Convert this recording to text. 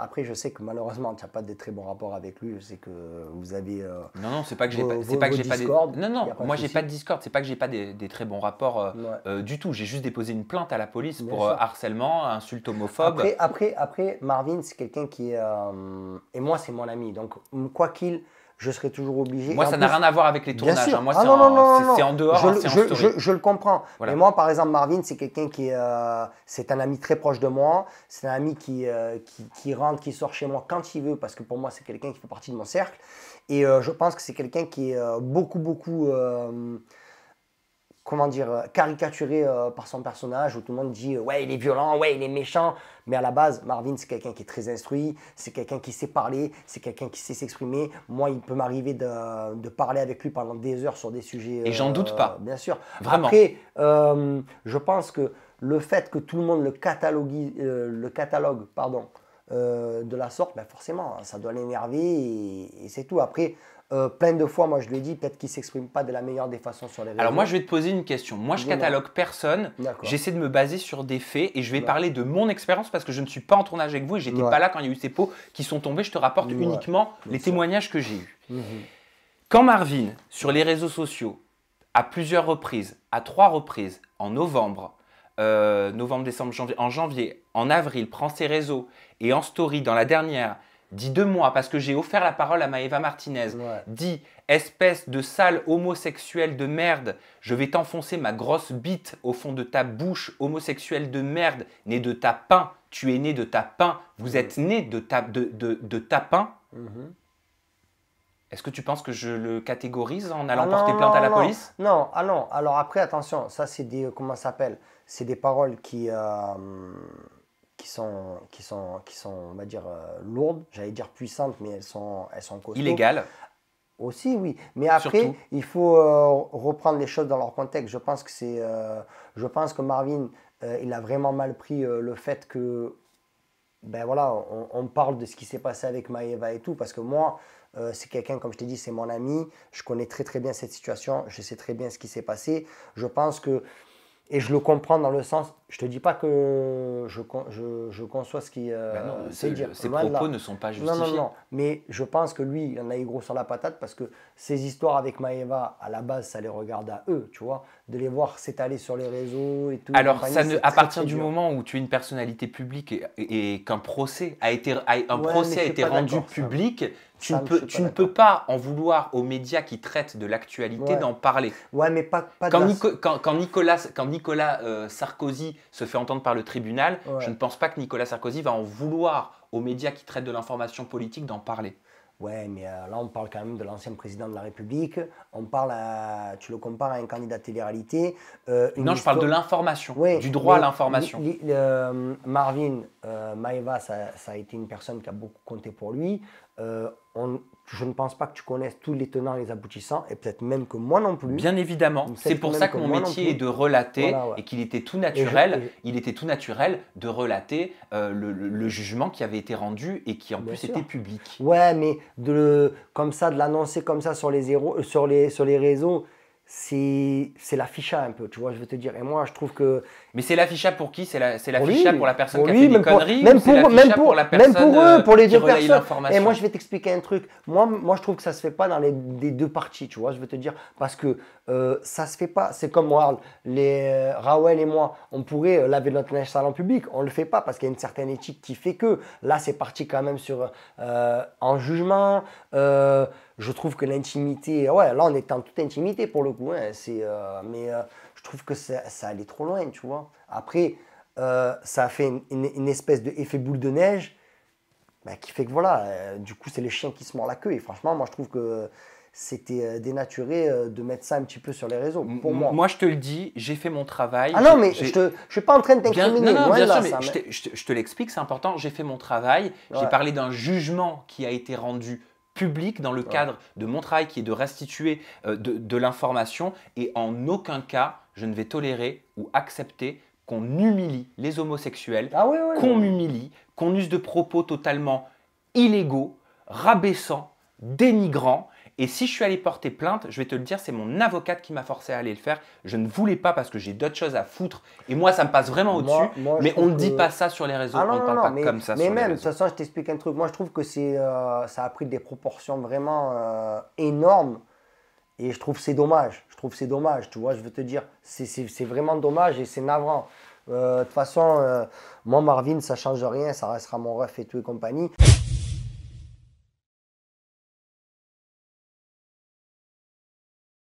Après, je sais que malheureusement, tu n'as pas de très bons rapports avec lui. Je sais que vous avez. Euh, non, non, c'est pas que j'ai pas, de pas Non, non, moi j'ai pas de Discord. C'est pas que j'ai pas des, très bons rapports euh, euh, du tout. J'ai juste déposé une plainte à la police pour harcèlement, insulte homophobe. Après, après, après Marvin, c'est quelqu'un qui est. et moi, c'est mon ami. Donc, quoi qu'il je serai toujours obligé. Moi, ça n'a rien à voir avec les tournages. Hein. Moi, ah c'est en, dehors. Je, hein, je, en je, je le comprends. Mais moi, par exemple, Marvin, c'est quelqu'un qui est... Euh, c'est un ami très proche de moi. C'est un ami euh, qui, qui, rentre, qui sort chez moi quand il veut, parce que pour moi, c'est quelqu'un qui fait partie de mon cercle. Et euh, je pense que c'est quelqu'un qui est beaucoup, beaucoup comment dire, euh, caricaturé euh, par son personnage, où tout le monde dit euh, ouais, il est violent, ouais, il est méchant. Mais à la base, Marvin, c'est quelqu'un qui est très instruit, c'est quelqu'un qui sait parler, c'est quelqu'un qui sait s'exprimer. Moi, il peut m'arriver de, parler avec lui pendant des heures sur des sujets. Et j'en doute pas. Bien sûr. Vraiment. Après, je pense que le fait que tout le monde le, catalogue, le catalogue pardon, euh, de la sorte, ben forcément, ça doit l'énerver et, c'est tout. Après, euh, plein de fois, moi je lui ai dit, peut-être qu'il ne s'exprime pas de la meilleure des façons sur les réseaux. Alors moi je vais te poser une question. Moi je catalogue personne, j'essaie de me baser sur des faits et je vais parler de mon expérience parce que je ne suis pas en tournage avec vous et j'étais pas là quand il y a eu ces pots qui sont tombés. Je te rapporte uniquement les témoignages que j'ai eus. Mhm. Quand Marvin, sur les réseaux sociaux, à plusieurs reprises, à trois reprises, en novembre, euh, novembre, décembre, janvier, en janvier, en avril, prend ses réseaux et en story dans la dernière, dis de moi parce que j'ai offert la parole à Maeva Martinez, dit: dis espèce de sale homosexuel de merde, je vais t'enfoncer ma grosse bite au fond de ta bouche, homosexuel de merde, né de ta pain, tu es né de ta pain, vous mm. êtes né de, ta, de, de, tapin. Mm-hmm. Est-ce que tu penses que je le catégorise en allant ah porter plainte à la police Non, ah non. Alors après, attention, ça c'est des comment s'appelle C'est des paroles qui euh, qui sont qui sont qui sont on va dire euh, lourdes. J'allais dire puissantes, mais elles sont elles sont illégales. Aussi, oui. Mais après, il faut euh, reprendre les choses dans leur contexte. Je pense que c'est je pense que Marvin il a vraiment mal pris le fait que ben voilà, on, parle de ce qui s'est passé avec Maeva et tout, parce que moi, euh, c'est quelqu'un, comme je t'ai dit, c'est mon ami, je connais très très bien cette situation, je sais très bien ce qui s'est passé. Je pense que et je le comprends dans le sens, je te dis pas que je, je, conçois ce qui euh, bah Ces propos ne sont pas justifiés. Non, non, non. Mais je pense que lui, il en a eu gros sur la patate parce que ces histoires avec Maeva, à la base, ça les regarde à eux, tu vois. De les voir s'étaler sur les réseaux et tout. Alors, ça à partir du moment où tu es une personnalité publique et, qu'un procès a été, un procès a été rendu public, tu ne peux, pas en vouloir aux médias qui traitent de l'actualité d'en parler. Ouais, mais pas, quand, quand, Nicolas, quand Nicolas euh, Sarkozy se fait entendre par le tribunal, je ne pense pas que Nicolas Sarkozy va en vouloir aux médias qui traitent de l'information politique d'en parler. Ouais, mais euh, là, on parle quand même de l'ancien président de la République. On parle à, tu le compares à un candidat de télé-réalité. Euh, non, je parle de l'information, du droit à l'information. Marvin, euh, Maeva, ça, a été une personne qui a beaucoup compté pour lui. Euh, je ne pense pas que tu connaisses tous les tenants et les aboutissants, et peut-être même que moi non plus. Bien évidemment, c'est pour ça que, mon métier est de relater, et qu'il était tout naturel, il était tout naturel de relater euh, le, jugement qui avait été rendu et qui en plus était public. Ouais, mais de, comme ça, de l'annoncer comme ça sur les, sur sur les réseaux, c'est l'affichage un peu, tu vois, je veux te dire. Et moi, je trouve que. Mais c'est l'affichage pour qui C'est l'affichage pour la personne qui a fait des conneries même pour, même pour, la personne même pour eux, pour les deux personnes. Et moi, je vais t'expliquer un truc. Moi, moi, je trouve que ça se fait pas dans les, deux parties, tu vois, je veux te dire. Parce que euh, ça se fait pas. C'est comme Warl, les euh, et moi, on pourrait euh, laver notre linge sale public. On le fait pas parce qu'il y a une certaine éthique qui fait que. Là, c'est parti quand même sur euh, en jugement. je trouve que l'intimité, ouais, là, on est en toute intimité pour le c'est. Euh, mais euh, je trouve que ça, allait trop loin, tu vois. Après, euh, ça a fait une, espèce de effet boule de neige bah, qui fait que voilà, du coup, c'est les chiens qui se mordent la queue. Et franchement, moi, je trouve que c'était dénaturé de mettre ça un petit peu sur les réseaux. Pour moi. Moi, je te le dis, j'ai fait mon travail. Ah non, mais je ne suis pas en train de t'incriminer. Non, mais je, te, l'explique, c'est important. J'ai fait mon travail. J'ai parlé d'un jugement qui a été rendu public dans le cadre de mon travail qui est de restituer euh, de, l'information et en aucun cas je ne vais tolérer ou accepter qu'on humilie les homosexuels, ah qu'on m'humilie, humilie, qu'on use de propos totalement illégaux, rabaissants, dénigrants et si je suis allé porter plainte, je vais te le dire, c'est mon avocate qui m'a forcé à aller le faire. Je ne voulais pas parce que j'ai d'autres choses à foutre. Et moi, ça me passe vraiment au-dessus. Mais on ne dit pas ça sur les réseaux. Ah on ne parle pas comme ça. Mais même, de toute façon, je t'explique un truc. Moi, je trouve que c'est, euh, ça a pris des proportions vraiment euh, énormes. Et je trouve c'est dommage. Je trouve c'est dommage. Tu vois, je veux te dire, c'est vraiment dommage et c'est navrant. Euh, de toute façon, moi, Marvin, ça change rien. Ça restera mon ref et tout et compagnie.